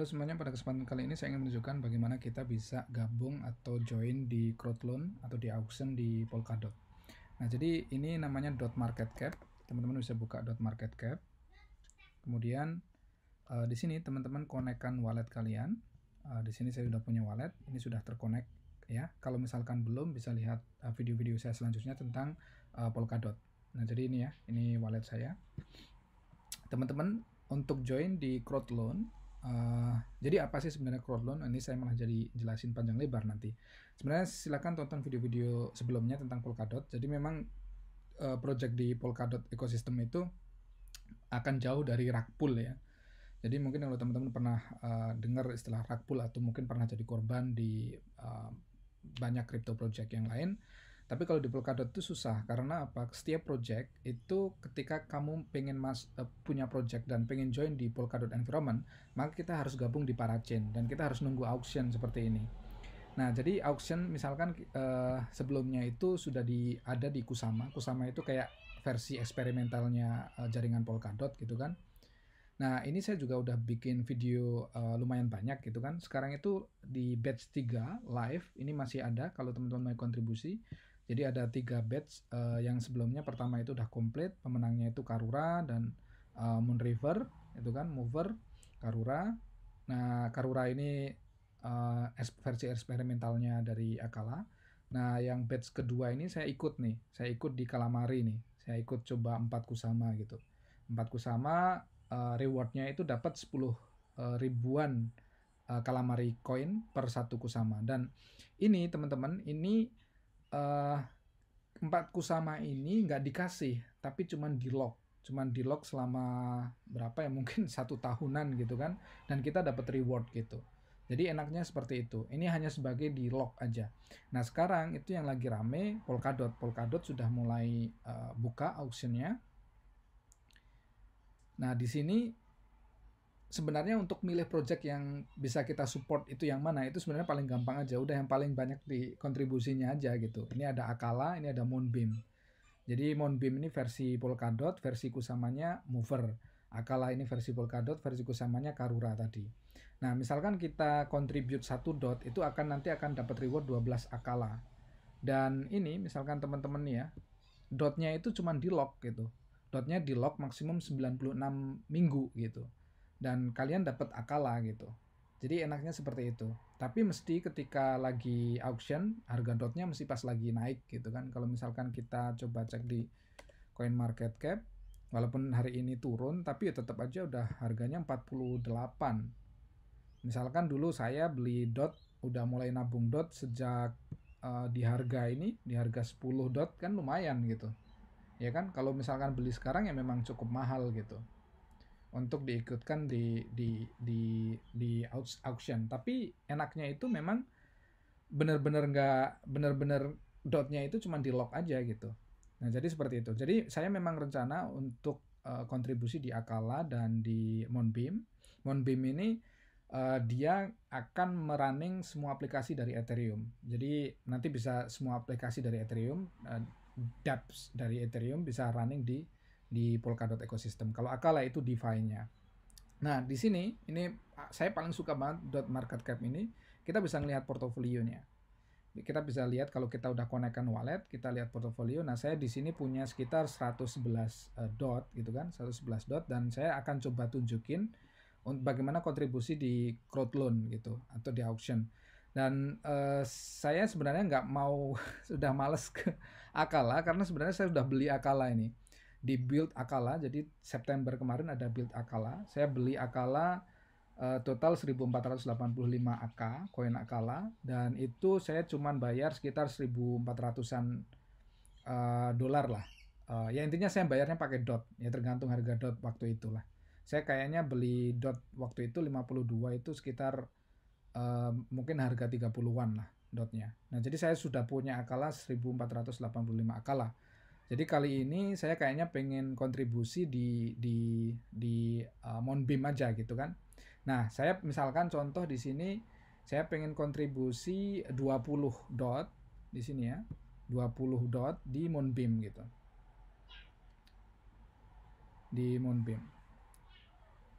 Halo semuanya, pada kesempatan kali ini saya ingin menunjukkan bagaimana kita bisa gabung atau join di crowdloan atau di auction di Polkadot. Nah, jadi ini namanya dot market cap. Teman-teman bisa buka dot market cap. Kemudian uh, di sini teman-teman konekkan wallet kalian. Uh, di sini saya sudah punya wallet, ini sudah terkonek ya. Kalau misalkan belum bisa lihat eh, video-video uh, saya selanjutnya tentang uh, Polkadot. Nah, jadi ini ya, ini wallet saya. Teman-teman untuk join di crowdloan Eh, jadi apa sih sebenarnya crowd loan? Ini saya malah jadi jelasin panjang lebar nanti. Sebenarnya silakan tonton video-video sebelumnya tentang Polkadot. Jadi memang uh, project di Polkadot ekosistem itu akan jauh dari pull ya. Jadi mungkin kalau teman-teman pernah uh, dengar istilah pull atau mungkin pernah jadi korban di uh, banyak crypto project yang lain, tapi kalau di Polkadot itu susah karena apa? Setiap project itu ketika kamu pengen mas uh, punya project dan pengen join di Polkadot environment, maka kita harus gabung di Parachain dan kita harus nunggu auction seperti ini. Nah, jadi auction misalkan uh, sebelumnya itu sudah di ada di Kusama. Kusama itu kayak versi eksperimentalnya uh, jaringan Polkadot gitu kan. Nah, ini saya juga udah bikin video uh, lumayan banyak gitu kan. Sekarang itu di batch 3 live, ini masih ada kalau teman-teman mau kontribusi. Jadi ada tiga batch uh, yang sebelumnya pertama itu udah komplit, pemenangnya itu Karura dan uh, Moon River, itu kan Mover, Karura. Nah Karura ini uh, versi eksperimentalnya dari Akala. Nah yang batch kedua ini saya ikut nih, saya ikut di Kalamari nih, saya ikut coba empat kusama gitu. Empat kusama uh, rewardnya itu dapat 10 ribuan uh, Kalamari coin per satu kusama dan ini teman-teman ini uh, empat kusama ini nggak dikasih, tapi cuman di lock, cuman di lock selama berapa ya mungkin satu tahunan gitu kan, dan kita dapat reward gitu. Jadi enaknya seperti itu. Ini hanya sebagai di lock aja. Nah sekarang itu yang lagi rame Polkadot. Polkadot sudah mulai uh, buka auctionnya. Nah di sini sebenarnya untuk milih project yang bisa kita support itu yang mana itu sebenarnya paling gampang aja udah yang paling banyak di kontribusinya aja gitu ini ada Akala ini ada Moonbeam jadi Moonbeam ini versi Polkadot versi kusamanya Mover Akala ini versi Polkadot versi kusamanya Karura tadi nah misalkan kita contribute satu dot itu akan nanti akan dapat reward 12 Akala dan ini misalkan teman-teman ya dotnya itu cuma di lock gitu dotnya di lock maksimum 96 minggu gitu dan kalian dapat akala gitu. Jadi enaknya seperti itu. Tapi mesti ketika lagi auction, harga dotnya mesti pas lagi naik gitu kan. Kalau misalkan kita coba cek di coin market cap, walaupun hari ini turun, tapi ya tetap aja udah harganya 48. Misalkan dulu saya beli dot, udah mulai nabung dot sejak uh, di harga ini, di harga 10 dot kan lumayan gitu. Ya kan, kalau misalkan beli sekarang ya memang cukup mahal gitu untuk diikutkan di di di di auction. Tapi enaknya itu memang benar-benar nggak benar-benar dotnya itu cuma di lock aja gitu. Nah jadi seperti itu. Jadi saya memang rencana untuk uh, kontribusi di Akala dan di Moonbeam. Moonbeam ini uh, dia akan merunning semua aplikasi dari Ethereum. Jadi nanti bisa semua aplikasi dari Ethereum, uh, dApps dari Ethereum bisa running di di Polkadot ekosistem. Kalau Akala itu DeFi-nya. Nah, di sini ini saya paling suka banget dot market cap ini. Kita bisa melihat portofolionya. Kita bisa lihat kalau kita udah konekkan wallet, kita lihat portofolio. Nah, saya di sini punya sekitar 111 uh, e, dot gitu kan, 111 dot dan saya akan coba tunjukin bagaimana kontribusi di crowd loan gitu atau di auction dan uh, saya sebenarnya nggak mau sudah males ke akala karena sebenarnya saya sudah beli akala ini di build Akala. Jadi September kemarin ada build Akala. Saya beli Akala uh, total 1485 AK, koin Akala dan itu saya cuman bayar sekitar 1400-an uh, eh, dolar lah. Uh, ya intinya saya bayarnya pakai dot, ya tergantung harga dot waktu itulah. Saya kayaknya beli dot waktu itu 52 itu sekitar uh, mungkin harga 30-an lah dotnya. Nah, jadi saya sudah punya Akala 1485 Akala jadi kali ini saya kayaknya pengen kontribusi di di di uh, eh, Monbim aja gitu kan. Nah, saya misalkan contoh di sini saya pengen kontribusi 20 dot di sini ya. 20 dot di Monbim gitu. Di Monbim.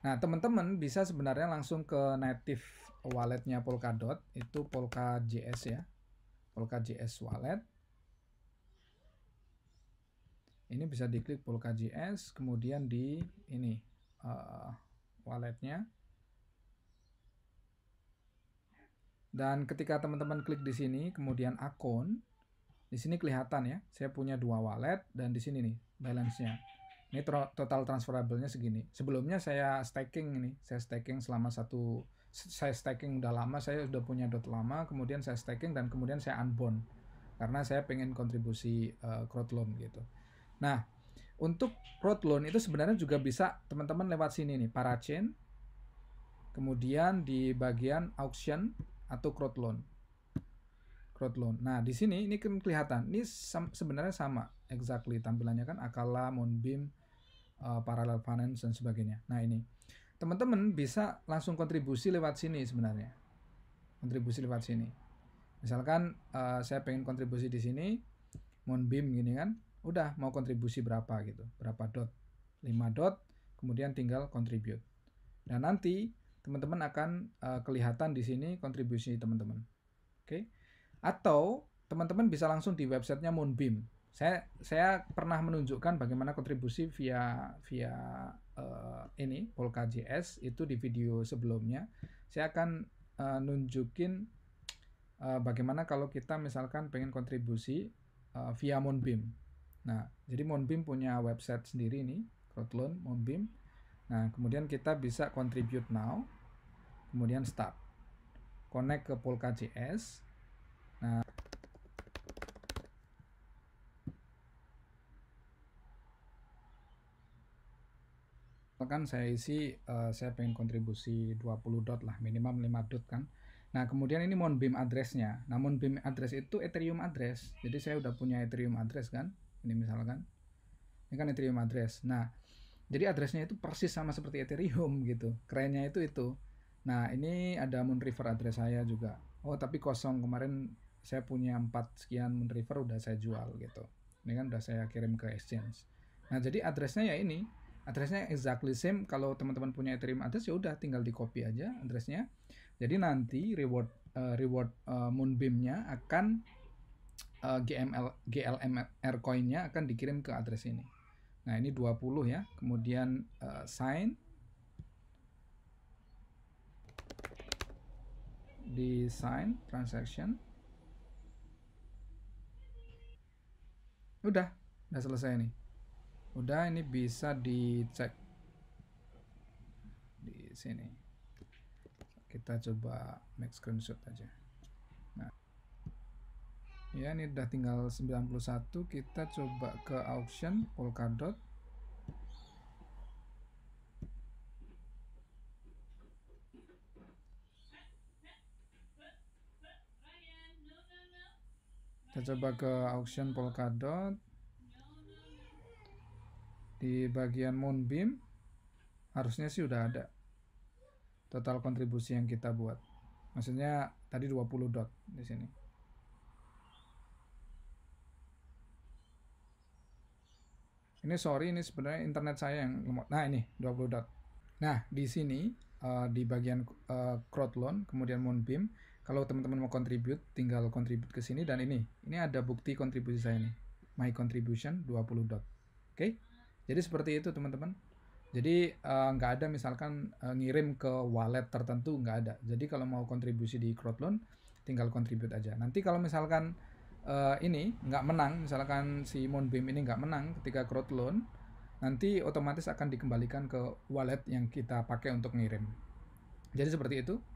Nah, teman-teman bisa sebenarnya langsung ke native walletnya Polkadot itu JS ya. JS wallet ini bisa diklik Polka.js kemudian di ini uh, walletnya dan ketika teman-teman klik di sini kemudian akun di sini kelihatan ya saya punya dua wallet dan di sini nih balance-nya ini total transferable-nya segini. Sebelumnya saya staking ini, saya staking selama satu, saya staking udah lama, saya udah punya dot lama, kemudian saya staking dan kemudian saya unbond karena saya pengen kontribusi uh, eh, crowd loan gitu. Nah, untuk road loan itu sebenarnya juga bisa teman-teman lewat sini nih, parachain. Kemudian di bagian auction atau crowd loan. Crowd loan. Nah, di sini ini kan kelihatan. Ini sebenarnya sama exactly tampilannya kan Akala, Moonbeam, uh, Parallel Finance dan sebagainya. Nah, ini. Teman-teman bisa langsung kontribusi lewat sini sebenarnya. Kontribusi lewat sini. Misalkan uh, saya pengen kontribusi di sini Moonbeam gini kan udah mau kontribusi berapa gitu berapa dot 5 dot kemudian tinggal contribute nah nanti teman-teman akan uh, kelihatan di sini kontribusi teman-teman oke okay? atau teman-teman bisa langsung di websitenya Moonbeam saya saya pernah menunjukkan bagaimana kontribusi via via uh, ini Polka.js itu di video sebelumnya saya akan uh, nunjukin uh, bagaimana kalau kita misalkan pengen kontribusi uh, via Moonbeam Nah, jadi Moonbeam punya website sendiri nih, Crowdloan Moonbeam. Nah, kemudian kita bisa contribute now, kemudian start. Connect ke Polka.js. Nah, kan saya isi uh, saya pengen kontribusi 20 dot lah minimal 5 dot kan nah kemudian ini Moonbeam addressnya namun Moonbeam address itu Ethereum address jadi saya udah punya Ethereum address kan ini misalkan ini kan Ethereum address nah jadi addressnya itu persis sama seperti Ethereum gitu kerennya itu itu nah ini ada Moon River address saya juga oh tapi kosong kemarin saya punya empat sekian Moon River udah saya jual gitu ini kan udah saya kirim ke exchange nah jadi addressnya ya ini addressnya exactly same kalau teman-teman punya Ethereum address ya udah tinggal di copy aja addressnya jadi nanti reward uh, reward uh, eh, Moonbeamnya akan uh, eh, GML GLMR koinnya akan dikirim ke address ini. Nah, ini 20 ya. Kemudian uh, sign di sign transaction. Udah, udah selesai nih. Udah ini bisa dicek di sini. Kita coba make screenshot aja ya ini udah tinggal 91 kita coba ke auction Polkadot kita coba ke auction Polkadot di bagian Moonbeam harusnya sih udah ada total kontribusi yang kita buat maksudnya tadi 20 dot di sini Ini sorry, ini sebenarnya internet saya yang lemot. Nah ini 20 dot. Nah di sini uh, di bagian uh, loan kemudian Moonbeam. Kalau teman-teman mau contribute, tinggal contribute ke sini dan ini. Ini ada bukti kontribusi saya nih. My contribution 20 dot. Oke? Okay? Jadi seperti itu teman-teman. Jadi eh, nggak uh, ada misalkan uh, ngirim ke wallet tertentu nggak ada. Jadi kalau mau kontribusi di loan tinggal contribute aja. Nanti kalau misalkan uh, ini nggak menang, misalkan si Moonbeam ini nggak menang ketika crowd loan, nanti otomatis akan dikembalikan ke wallet yang kita pakai untuk ngirim. Jadi seperti itu.